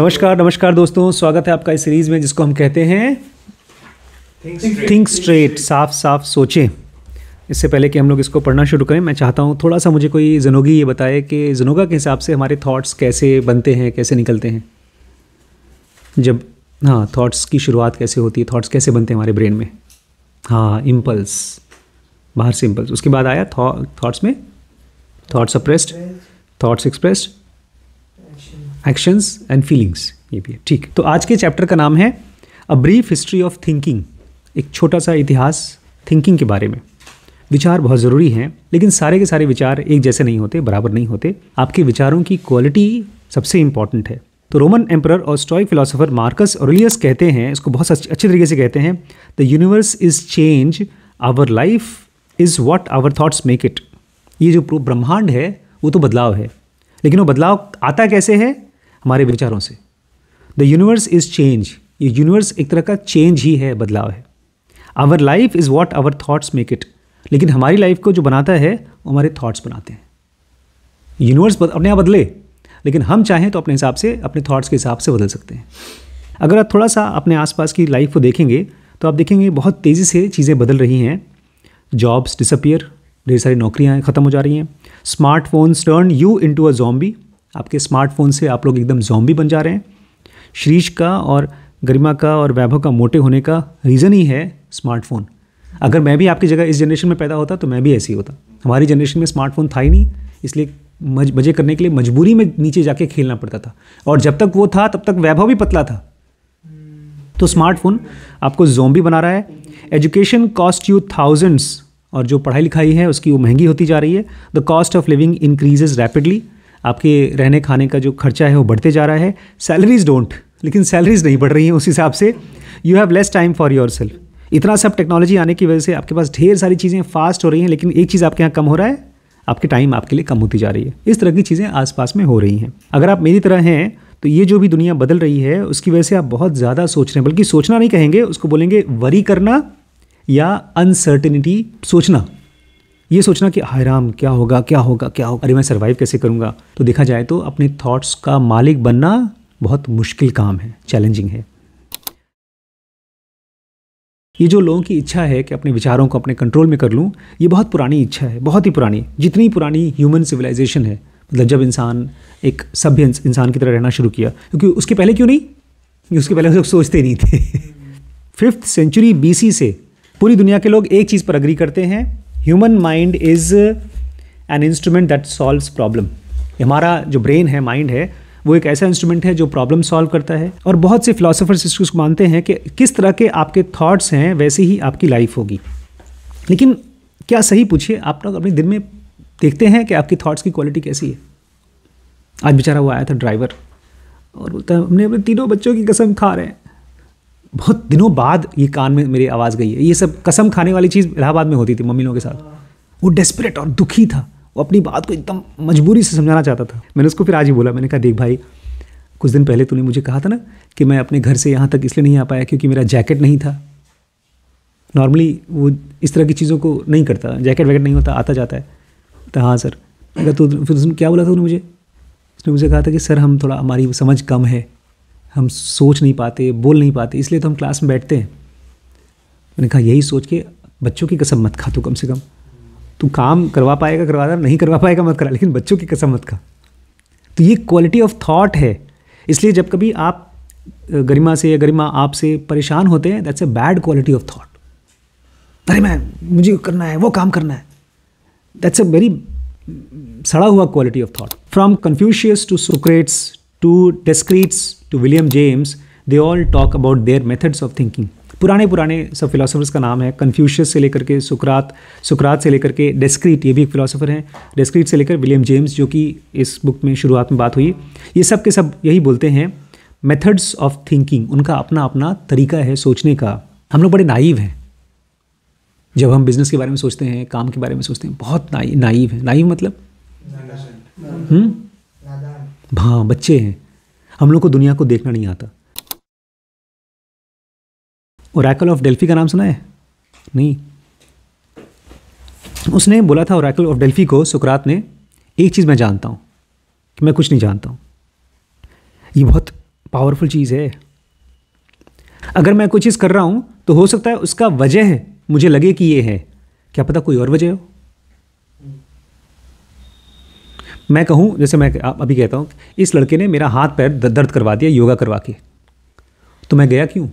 नमस्कार नमस्कार दोस्तों स्वागत है आपका इस सीरीज में जिसको हम कहते हैं थिंक स्ट्रेट साफ साफ सोचें इससे पहले कि हम लोग इसको पढ़ना शुरू करें मैं चाहता हूँ थोड़ा सा मुझे कोई जनोगी ये बताए कि जनोगा के हिसाब से हमारे थॉट्स कैसे बनते हैं कैसे निकलते हैं जब हाँ थॉट्स की शुरुआत कैसे होती है थॉट्स कैसे बनते हैं हमारे ब्रेन में हाँ इम्पल्स बाहर से इम्पल्स उसके बाद आया थॉट्स में thoughts oppressed thoughts expressed actions and feelings ये भी है ठीक तो आज के चैप्टर का नाम है a brief history of thinking एक छोटा सा इतिहास थिंकिंग के बारे में विचार बहुत ज़रूरी हैं लेकिन सारे के सारे विचार एक जैसे नहीं होते बराबर नहीं होते आपके विचारों की क्वालिटी सबसे इम्पॉर्टेंट है तो रोमन एम्प्रर और स्टॉइक फिलोसोफर मार्कस ओरलियस कहते हैं इसको बहुत अच्छे तरीके से कहते हैं the universe is change our life is what our thoughts make it ये जो ब्रह्मांड है वो तो बदलाव है लेकिन वो बदलाव आता कैसे है हमारे विचारों से द यूनिवर्स इज चेंज ये यूनिवर्स एक तरह का चेंज ही है बदलाव है our life is what our thoughts make it लेकिन हमारी लाइफ को जो बनाता है वो हमारे थाट्स बनाते हैं यूनिवर्स अपने आप बदले लेकिन हम चाहें तो अपने हिसाब से अपने थाट्स के हिसाब से बदल सकते हैं अगर आप थोड़ा सा अपने आसपास की लाइफ को देखेंगे तो आप देखेंगे बहुत तेज़ी से चीज़ें बदल रही हैं जॉब्स डिसअपियर ढेर सारी नौकरियाँ ख़त्म हो जा रही हैं smartphones turn you into a zombie आपके स्मार्टफोन से आप लोग एकदम जॉम्बी बन जा रहे हैं श्रीश का और गरिमा का और वैभव का मोटे होने का रीज़न ही है स्मार्टफोन अगर मैं भी आपकी जगह इस जनरेशन में पैदा होता तो मैं भी ऐसे ही होता हमारी जनरेशन में स्मार्टफोन था ही नहीं इसलिए मजे करने के लिए मजबूरी में नीचे जाके खेलना पड़ता था और जब तक वो था तब तक वैभव भी पतला था तो स्मार्टफोन आपको जोम्बी बना रहा है एजुकेशन कॉस्ट यू थाउजेंड्स और जो पढ़ाई लिखाई है उसकी वो महंगी होती जा रही है the cost of living increases rapidly आपके रहने खाने का जो खर्चा है वो बढ़ते जा रहा है सैलरीज डोंट लेकिन सैलरीज नहीं बढ़ रही हैं उस हिसाब से you have less time for yourself इतना सब टेक्नोलॉजी आने की वजह से आपके पास ढेर सारी चीज़ें फास्ट हो रही हैं लेकिन एक चीज़ आपके यहाँ कम हो रहा है आपके टाइम आपके लिए कम होती जा रही है इस तरह की चीज़ें आसपास में हो रही हैं अगर आप मेरी तरह हैं तो ये जो भी दुनिया बदल रही है उसकी वजह से आप बहुत ज़्यादा सोच रहे हैं बल्कि सोचना नहीं कहेंगे उसको बोलेंगे वरी करना या अनसर्टिनिटी सोचना ये सोचना कि हाय राम क्या होगा क्या होगा क्या होगा अरे मैं सर्वाइव कैसे करूँगा तो देखा जाए तो अपने थाट्स का मालिक बनना बहुत मुश्किल काम है चैलेंजिंग है ये जो लोगों की इच्छा है कि अपने विचारों को अपने कंट्रोल में कर लूँ ये बहुत पुरानी इच्छा है बहुत ही पुरानी जितनी पुरानी ह्यूमन सिविलाइजेशन है मतलब जब इंसान एक सभ्य इंसान की तरह रहना शुरू किया क्योंकि उसके पहले क्यों नहीं उसके पहले लोग तो सोचते नहीं थे फिफ्थ सेंचुरी बीसी से पूरी दुनिया के लोग एक चीज़ पर अग्री करते हैं human mind is an instrument that solves problem हमारा जो ब्रेन है माइंड है वो एक ऐसा इंस्ट्रूमेंट है जो प्रॉब्लम सॉल्व करता है और बहुत से फिलोसोफर्स इसको मानते हैं कि किस तरह के आपके थॉट्स हैं वैसे ही आपकी लाइफ होगी लेकिन क्या सही पूछिए आप लोग अपने दिन में देखते हैं कि आपकी थॉट्स की क्वालिटी कैसी है आज बेचारा वो आया था ड्राइवर और बोलता है हमने अपने तीनों बच्चों की कसम खा रहे हैं बहुत दिनों बाद ये कान में मेरी आवाज़ गई है ये सब कसम खाने वाली चीज़ इलाहाबाद में होती थी मम्मी लोगों के साथ वो डेस्परेट और दुखी था वो अपनी बात को एकदम मजबूरी से समझाना चाहता था मैंने उसको फिर आज ही बोला मैंने कहा देख भाई कुछ दिन पहले तूने मुझे कहा था ना कि मैं अपने घर से यहाँ तक इसलिए नहीं आ पाया क्योंकि मेरा जैकेट नहीं था नॉर्मली वो इस तरह की चीज़ों को नहीं करता जैकेट वैकेट नहीं होता आता जाता है तो हाँ सर अगर तो फिर उसने क्या बोला था उन्होंने मुझे उसने मुझे कहा था कि सर हम थोड़ा हमारी समझ कम है हम सोच नहीं पाते बोल नहीं पाते इसलिए तो हम क्लास में बैठते हैं मैंने कहा यही सोच के बच्चों की कसम मत खा तू कम से कम तू काम करवा पाएगा करवा रहा नहीं करवा पाएगा मत करा लेकिन बच्चों की कसम मत खा तो ये क्वालिटी ऑफ थाट है इसलिए जब कभी आप गरिमा से या गरिमा आपसे परेशान होते हैं that's a bad quality of thought अरे मैं मुझे करना है वो काम करना है दैट्स अ वेरी सड़ा हुआ quality of thought from Confucius to Socrates to Descartes, to William James, they all talk about their methods of thinking पुराने पुराने सब फिलोसोफर्स का नाम है कन्फ्यूशियस से लेकर के सुकरात सुकरात से लेकर के डेस्क्रीट ये भी एक फिलोसोफर हैं डेस्क्रीट से लेकर विलियम जेम्स जो कि इस बुक में शुरुआत में बात हुई ये सब के सब यही बोलते हैं मेथड्स ऑफ थिंकिंग उनका अपना अपना तरीका है सोचने का हम लोग बड़े नाइव हैं जब हम बिज़नेस के बारे में सोचते हैं काम के बारे में सोचते हैं बहुत नाइव नाइव है नाइव मतलब हम्म? हाँ बच्चे हैं हम लोग को दुनिया को देखना नहीं आता ओरैकल ऑफ डेल्फी का नाम सुना है नहीं उसने बोला था ओरैकल ऑफ डेल्फी को सुकरात ने एक चीज़ मैं जानता हूँ कि मैं कुछ नहीं जानता हूँ ये बहुत पावरफुल चीज़ है अगर मैं कोई चीज़ कर रहा हूँ तो हो सकता है उसका वजह मुझे लगे कि ये है क्या पता कोई और वजह हो मैं कहूँ जैसे मैं अभी कहता हूँ इस लड़के ने मेरा हाथ पैर दर्द करवा दिया योगा करवा के तो मैं गया क्यों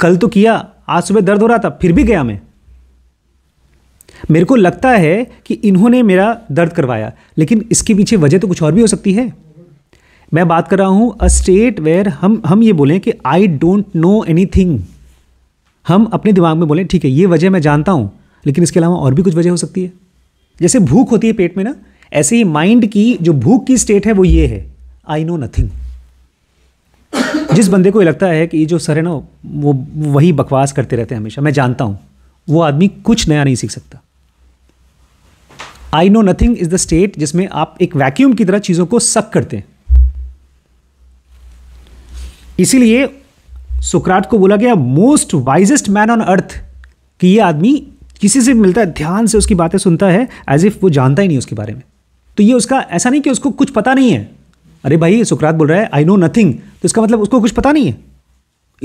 कल तो किया आज सुबह दर्द हो रहा था फिर भी गया मैं मेरे को लगता है कि इन्होंने मेरा दर्द करवाया लेकिन इसके पीछे वजह तो कुछ और भी हो सकती है मैं बात कर रहा हूं अ स्टेट वेयर हम हम ये बोलें कि I don't know anything हम अपने दिमाग में बोलें ठीक है ये वजह मैं जानता हूं लेकिन इसके अलावा और भी कुछ वजह हो सकती है जैसे भूख होती है पेट में ना ऐसे ही माइंड की जो भूख की स्टेट है वो ये है आई नो नथिंग जिस बंदे को ये लगता है कि ये जो सर है ना वो वही बकवास करते रहते हैं हमेशा मैं जानता हूं वो आदमी कुछ नया नहीं सीख सकता I know nothing is the state जिसमें आप एक वैक्यूम की तरह चीज़ों को सक करते हैं इसीलिए सुक्राट को बोला गया most wisest man on earth कि ये आदमी किसी से मिलता है ध्यान से उसकी बातें सुनता है एज इफ वो जानता ही नहीं उसके बारे में तो ये उसका ऐसा नहीं कि उसको कुछ पता नहीं है अरे भाई सुकरात बोल रहा है आई नो नथिंग तो इसका मतलब उसको कुछ पता नहीं है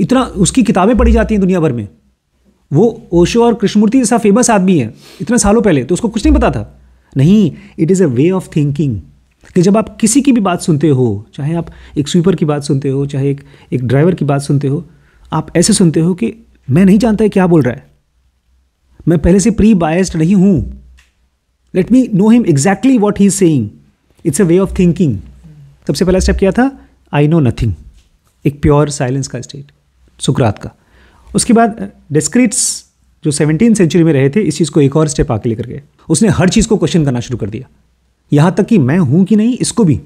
इतना उसकी किताबें पढ़ी जाती हैं दुनिया भर में वो ओशो और कृष्णमूर्ति जैसा फेमस आदमी है इतने सालों पहले तो उसको कुछ नहीं पता था नहीं it is a way of thinking कि जब आप किसी की भी बात सुनते हो चाहे आप एक स्वीपर की बात सुनते हो चाहे एक एक ड्राइवर की बात सुनते हो आप ऐसे सुनते हो कि मैं नहीं जानता है क्या बोल रहा है मैं पहले से प्री बायस्ड नहीं हूँ let me know him exactly what he is saying it's a way of thinking सबसे पहला स्टेप क्या था आई नो नथिंग एक प्योर साइलेंस का स्टेट सुकरात का उसके बाद डिस्क्रिट्स जो सेवनटीन सेंचुरी में रहे थे इस चीज़ को एक और स्टेप आके लेकर गए उसने हर चीज़ को क्वेश्चन करना शुरू कर दिया यहाँ तक कि मैं हूँ कि नहीं इसको भी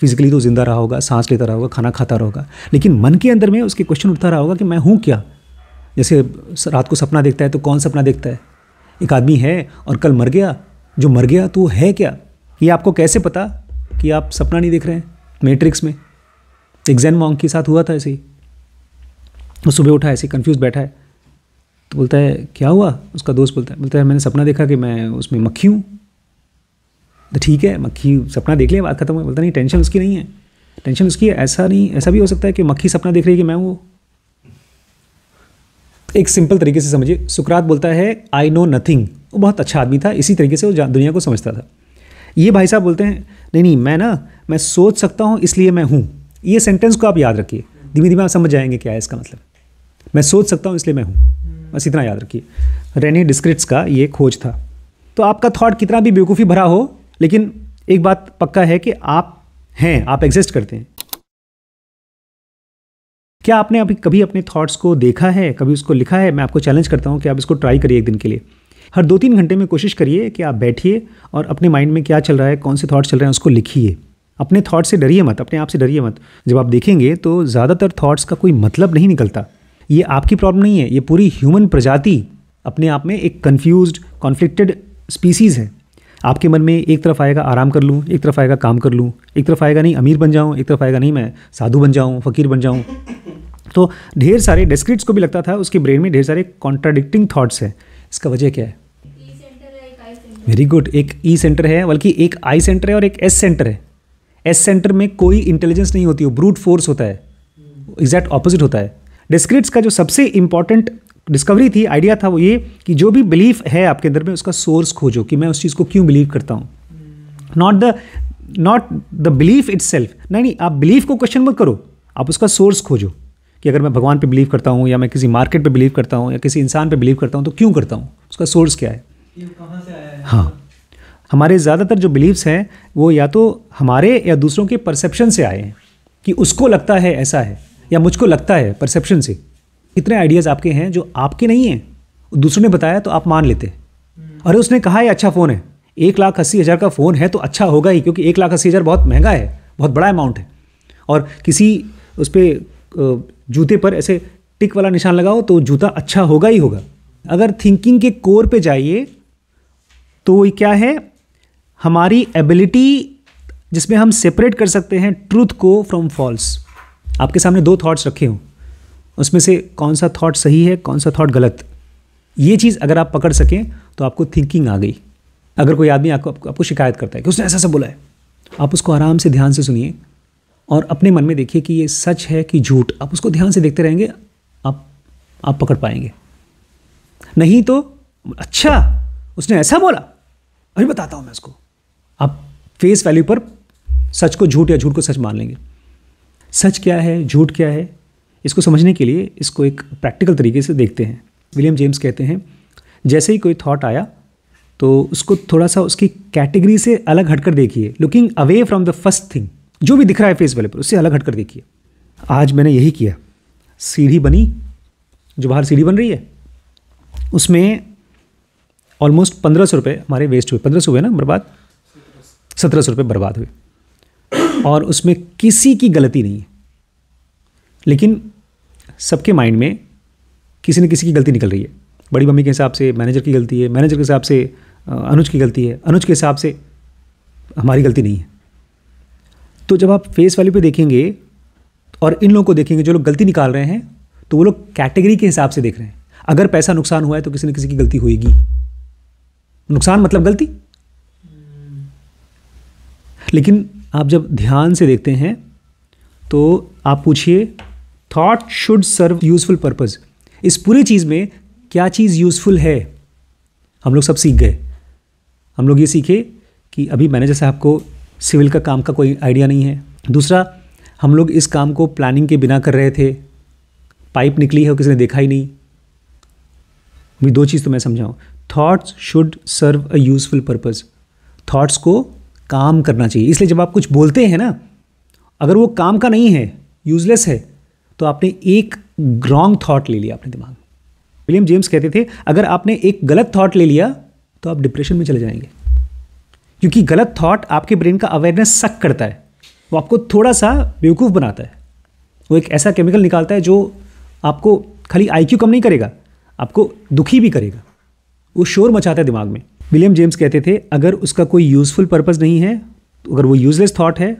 फिजिकली तो जिंदा रहा होगा सांस लेता रहा होगा खाना खाता रहा होगा लेकिन मन के अंदर में उसके क्वेश्चन उठता रहा होगा कि मैं हूँ क्या जैसे रात को सपना देखता है तो कौन सपना देखता है एक आदमी है और कल मर गया जो मर गया तो है क्या ये आपको कैसे पता कि आप सपना नहीं देख रहे हैं मैट्रिक्स में एग्जैन मॉन्ग के साथ हुआ था ऐसे ही वो सुबह उठा ऐसे कंफ्यूज बैठा है तो बोलता है क्या हुआ उसका दोस्त बोलता है बोलता है मैंने सपना देखा कि मैं उसमें मक्खी हूँ तो ठीक है मक्खी सपना देख लिया बात खत्म हुई बोलता नहीं टेंशन उसकी नहीं है टेंशन उसकी है ऐसा नहीं ऐसा भी हो सकता है कि मक्खी सपना देख रही है कि मैं वो एक सिंपल तरीके से समझिए सुकरात बोलता है आई नो नथिंग वो बहुत अच्छा आदमी था इसी तरीके से वो दुनिया को समझता था ये भाई साहब बोलते हैं नहीं नहीं मैं ना मैं सोच सकता हूँ इसलिए मैं हूँ ये सेंटेंस को आप याद रखिए धीमे धीमे आप समझ जाएंगे क्या है इसका मतलब मैं सोच सकता हूँ इसलिए मैं हूँ बस इतना याद रखिए रेनी डिस्क्रिट्स का ये खोज था तो आपका थॉट कितना भी बेवकूफ़ी भरा हो लेकिन एक बात पक्का है कि आप हैं आप एग्जिस्ट करते हैं क्या आपने अभी कभी अपने थॉट्स को देखा है कभी उसको लिखा है मैं आपको चैलेंज करता हूँ कि आप इसको ट्राई करिए एक दिन के लिए हर दो तीन घंटे में कोशिश करिए कि आप बैठिए और अपने माइंड में क्या चल रहा है कौन से थॉट्स चल रहे हैं उसको लिखिए अपने थाट्स से डरिए मत अपने आप से डरिए मत जब आप देखेंगे तो ज़्यादातर थॉट्स का कोई मतलब नहीं निकलता ये आपकी प्रॉब्लम नहीं है ये पूरी ह्यूमन प्रजाति अपने आप में एक कन्फ्यूज कॉन्फ्लिक्टेड स्पीसीज़ है आपके मन में एक तरफ आएगा आराम कर लूँ एक तरफ आएगा काम कर लूँ एक तरफ आएगा नहीं अमीर बन जाऊँ एक तरफ आएगा नहीं मैं साधु बन जाऊँ फ़कीर बन जाऊँ तो ढेर सारे डेस्क्रिट्स को भी लगता था उसके ब्रेन में ढेर सारे कॉन्ट्राडिक्टिंग थाट्स हैं इसका वजह क्या है वेरी गुड एक ई e सेंटर है बल्कि एक आई सेंटर है और एक एस सेंटर है एस सेंटर में कोई इंटेलिजेंस नहीं होती हो ब्रूट फोर्स होता है एग्जैक्ट ऑपोजिट होता है डिस्क्रिट्स का जो सबसे इंपॉर्टेंट डिस्कवरी थी आइडिया था वो ये कि जो भी बिलीफ है आपके अंदर में उसका सोर्स खोजो कि मैं उस चीज़ को क्यों बिलीव करता हूँ not the not the belief its self नहीं नहीं आप बिलीफ को क्वेश्चन मत करो आप उसका सोर्स खोजो कि अगर मैं भगवान पे बिलीव करता हूँ या मैं किसी मार्केट पे बिलीव करता हूँ या किसी इंसान पे बिलीव करता हूँ तो क्यों करता हूँ उसका सोर्स क्या है, है? हाँ हमारे ज़्यादातर जो बिलीव्स हैं वो या तो हमारे या दूसरों के परसेप्शन से आए हैं कि उसको लगता है ऐसा है या मुझको लगता है परसेप्शन से इतने आइडियाज़ आपके हैं जो आपके नहीं हैं दूसरों ने बताया तो आप मान लेते अरे उसने कहा यह अच्छा फ़ोन है एक लाख अस्सी हज़ार का फ़ोन है तो अच्छा होगा ही क्योंकि एक लाख अस्सी हज़ार बहुत महंगा है बहुत बड़ा अमाउंट है और किसी उस पर जूते पर ऐसे टिक वाला निशान लगाओ तो जूता अच्छा होगा ही होगा अगर थिंकिंग के कोर पे जाइए तो ये क्या है हमारी एबिलिटी जिसमें हम सेपरेट कर सकते हैं ट्रूथ को फ्रॉम फॉल्स आपके सामने दो थॉट्स रखे हों उसमें से कौन सा थॉट सही है कौन सा थॉट गलत ये चीज़ अगर आप पकड़ सकें तो आपको थिंकिंग आ गई अगर कोई आदमी आपको आपको शिकायत करता है कि उसने ऐसा सब बोला है आप उसको आराम से ध्यान से सुनिए और अपने मन में देखिए कि ये सच है कि झूठ आप उसको ध्यान से देखते रहेंगे आप आप पकड़ पाएंगे नहीं तो अच्छा उसने ऐसा बोला अभी बताता हूँ मैं उसको आप फेस वैल्यू पर सच को झूठ या झूठ को सच मान लेंगे सच क्या है झूठ क्या है इसको समझने के लिए इसको एक प्रैक्टिकल तरीके से देखते हैं विलियम जेम्स कहते हैं जैसे ही कोई थॉट आया तो उसको थोड़ा सा उसकी कैटेगरी से अलग हटकर देखिए looking away from the first thing जो भी दिख रहा है फेस वाले पर उससे अलग हटकर देखिए आज मैंने यही किया सीढ़ी बनी जो बाहर सीढ़ी बन रही है उसमें ऑलमोस्ट पंद्रह सौ रुपये हमारे वेस्ट हुए पंद्रह सौ हुए ना बर्बाद सत्रह सौ रुपये बर्बाद हुए और उसमें किसी की गलती नहीं है लेकिन सबके माइंड में किसी न किसी की गलती निकल रही है बड़ी मम्मी के हिसाब से मैनेजर की गलती है मैनेजर के हिसाब से अनुज की गलती है अनुज के हिसाब से हमारी गलती नहीं है तो जब आप फेस वैल्यू पे देखेंगे और इन लोगों को देखेंगे जो लोग गलती निकाल रहे हैं तो वो लोग कैटेगरी के हिसाब से देख रहे हैं अगर पैसा नुकसान हुआ है तो किसी न किसी की गलती होगी नुकसान मतलब गलती लेकिन आप जब ध्यान से देखते हैं तो आप पूछिए thought should serve useful purpose इस पूरी चीज़ में क्या चीज़ यूजफुल है हम लोग सब सीख गए हम लोग ये सीखे कि अभी मैनेजर साहब को सिविल का काम का कोई आइडिया नहीं है दूसरा हम लोग इस काम को प्लानिंग के बिना कर रहे थे पाइप निकली है और किसी ने देखा ही नहीं दो चीज़ तो मैं समझाऊँ thoughts should serve a useful purpose thoughts को काम करना चाहिए इसलिए जब आप कुछ बोलते हैं ना अगर वो काम का नहीं है यूजलेस है तो आपने एक रॉन्ग थाट ले लिया अपने दिमाग में विलियम जेम्स कहते थे अगर आपने एक गलत थाट ले लिया तो आप डिप्रेशन में चले जाएंगे क्योंकि गलत थाट आपके ब्रेन का अवेयरनेस सक करता है वो आपको थोड़ा सा बेवकूफ़ बनाता है वो एक ऐसा केमिकल निकालता है जो आपको खाली आईक्यू कम नहीं करेगा आपको दुखी भी करेगा वो शोर मचाता है दिमाग में विलियम जेम्स कहते थे अगर उसका कोई यूज़फुल पर्पज़ नहीं है तो अगर वो यूज़लेस थाट है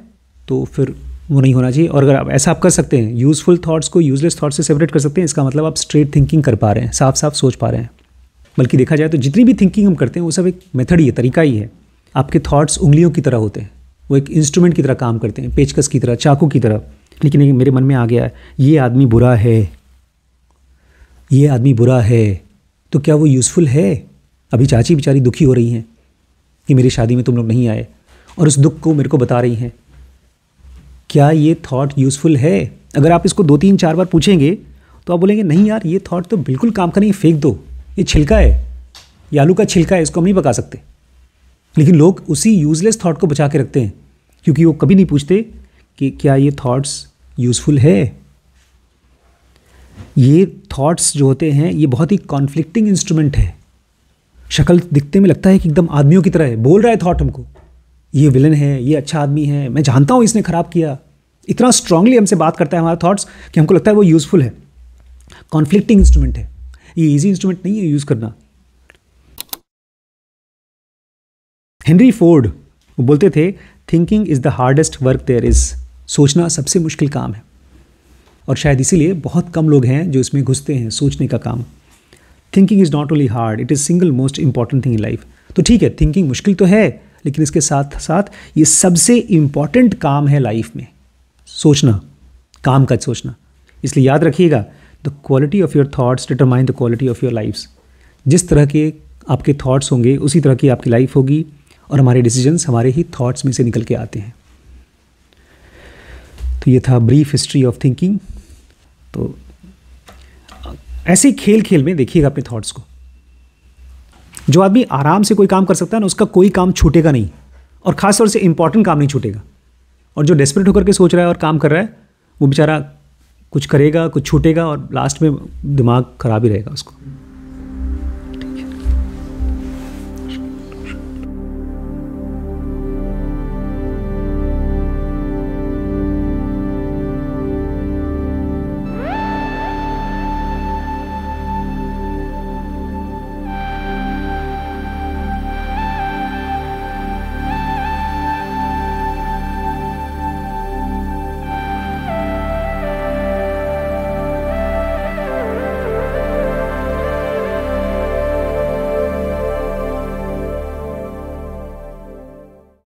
तो फिर वो नहीं होना चाहिए और अगर आप ऐसा आप कर सकते हैं यूज़फुल थाट्स को यूज़लेस थाट्स से सेपरेट कर सकते हैं इसका मतलब आप स्ट्रेट थिंकिंग कर पा रहे हैं साफ साफ सोच पा रहे हैं बल्कि देखा जाए तो जितनी भी थिंकिंग हम करते हैं वो सब एक मेथड ही है तरीका ही है आपके थाट्स उंगलियों की तरह होते हैं वो एक इंस्ट्रूमेंट की तरह काम करते हैं पेचकस की तरह चाकू की तरह लेकिन मेरे मन में आ गया ये आदमी बुरा है ये आदमी बुरा है तो क्या वो यूज़फुल है अभी चाची बेचारी दुखी हो रही हैं कि मेरी शादी में तुम लोग नहीं आए और उस दुख को मेरे को बता रही हैं क्या ये थॉट यूज़फुल है अगर आप इसको दो तीन चार बार पूछेंगे तो आप बोलेंगे नहीं यार ये थॉट तो बिल्कुल काम का नहीं फेंक दो ये छिलका है ये आलू का छिलका है इसको हम नहीं पका सकते लेकिन लोग उसी यूज़लेस थॉट को बचा के रखते हैं क्योंकि वो कभी नहीं पूछते कि क्या ये थॉट्स यूज़फुल है ये थॉट्स जो होते हैं ये बहुत ही कॉन्फ्लिक्टिंग इंस्ट्रूमेंट है शक्ल दिखते में लगता है कि एकदम आदमियों की तरह है बोल रहा है थॉट हमको ये विलन है ये अच्छा आदमी है मैं जानता हूँ इसने ख़राब किया इतना स्ट्रांगली हमसे बात करता है हमारा थाट्स कि हमको लगता है वो यूज़फुल है कॉन्फ्लिक्टिंग इंस्ट्रूमेंट है ये ईजी इंस्ट्रूमेंट नहीं है यूज़ करना हेनरी फोर्ड वो बोलते थे thinking is the hardest work there is सोचना सबसे मुश्किल काम है और शायद इसीलिए बहुत कम लोग हैं जो इसमें घुसते हैं सोचने का काम thinking is not only hard it is single most important thing in life तो ठीक है थिंकिंग मुश्किल तो है लेकिन इसके साथ साथ ये सबसे इम्पॉर्टेंट काम है लाइफ में सोचना काम का सोचना इसलिए याद रखिएगा the quality of your thoughts determine the quality of your lifes जिस तरह के आपके थाट्स होंगे उसी तरह की आपकी लाइफ होगी और हमारे डिसीजंस हमारे ही थाट्स में से निकल के आते हैं तो ये था ब्रीफ हिस्ट्री ऑफ थिंकिंग तो ऐसे खेल खेल में देखिएगा अपने थाट्स को जो आदमी आराम से कोई काम कर सकता है ना उसका कोई काम छूटेगा नहीं और ख़ास तौर से इंपॉर्टेंट काम नहीं छूटेगा और जो डेस्परेट होकर के सोच रहा है और काम कर रहा है वो बेचारा कुछ करेगा कुछ छूटेगा और लास्ट में दिमाग ख़राब ही रहेगा उसको